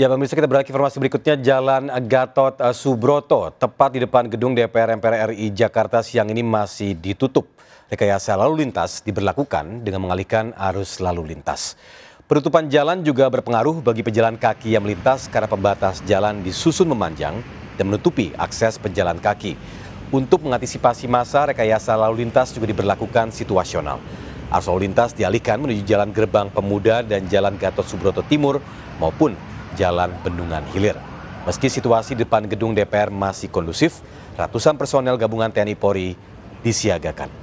Ya pemirsa kita beralih ke informasi berikutnya Jalan Gatot eh, Subroto tepat di depan gedung DPR MPR RI Jakarta siang ini masih ditutup. Rekayasa lalu lintas diberlakukan dengan mengalihkan arus lalu lintas. Penutupan jalan juga berpengaruh bagi pejalan kaki yang melintas karena pembatas jalan disusun memanjang dan menutupi akses pejalan kaki. Untuk mengantisipasi masa, rekayasa lalu lintas juga diberlakukan situasional. Arus lalu lintas dialihkan menuju Jalan Gerbang Pemuda dan Jalan Gatot Subroto Timur maupun Jalan Bendungan Hilir. Meski situasi depan gedung DPR masih kondusif, ratusan personel gabungan TNI Polri disiagakan.